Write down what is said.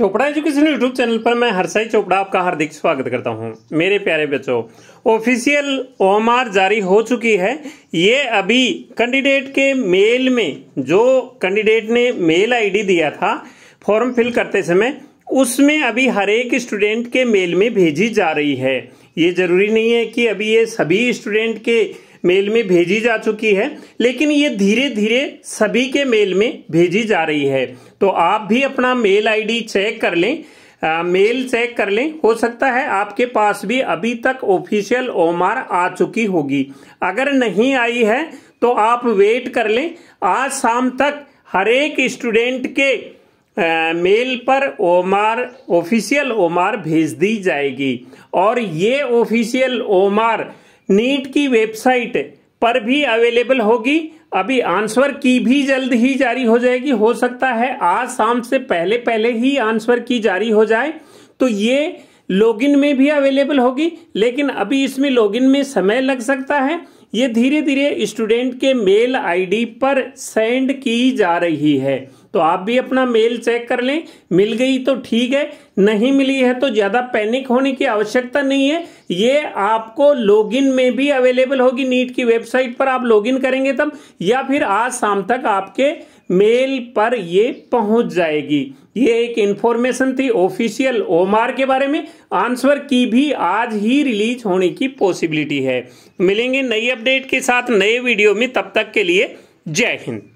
Chopra education YouTube channel पर मैं हरसाई चोपड़ा आपका हार्दिक स्वागत करता हूं मेरे प्यारे बच्चों ऑफिशियल ओएमआर जारी हो चुकी है ये अभी कैंडिडेट के मेल में जो कैंडिडेट ने मेल आईडी दिया था फॉर्म फिल करते समय उसमें अभी हर एक स्टूडेंट के मेल में भेजी जा रही है ये जरूरी नहीं है कि अभी ये सभी स्टूडेंट के मेल में भेजी जा चुकी है लेकिन ये धीरे धीरे सभी के मेल में भेजी जा रही है तो आप भी अपना मेल आईडी चेक कर लें आ, मेल चेक कर लें हो सकता है आपके पास भी अभी तक ऑफिशियल ओमार आ चुकी होगी अगर नहीं आई है तो आप वेट कर लें आज शाम तक हर एक स्टूडेंट के आ, मेल पर ओमार ऑफिशियल ओमार भेज दी जाएगी और ये ऑफिशियल ओमार नीट की वेबसाइट पर भी अवेलेबल होगी अभी आंसर की भी जल्द ही जारी हो जाएगी हो सकता है आज शाम से पहले पहले ही आंसर की जारी हो जाए तो ये लॉगिन में भी अवेलेबल होगी लेकिन अभी इसमें लॉगिन में समय लग सकता है ये धीरे धीरे स्टूडेंट के मेल आईडी पर सेंड की जा रही है तो आप भी अपना मेल चेक कर लें मिल गई तो ठीक है नहीं मिली है तो ज़्यादा पैनिक होने की आवश्यकता नहीं है ये आपको लॉगिन में भी अवेलेबल होगी नीट की वेबसाइट पर आप लॉगिन करेंगे तब या फिर आज शाम तक आपके मेल पर ये पहुंच जाएगी ये एक इंफॉर्मेशन थी ऑफिशियल ओमार के बारे में आंसर की भी आज ही रिलीज होने की पॉसिबिलिटी है मिलेंगे नई अपडेट के साथ नए वीडियो में तब तक के लिए जय हिंद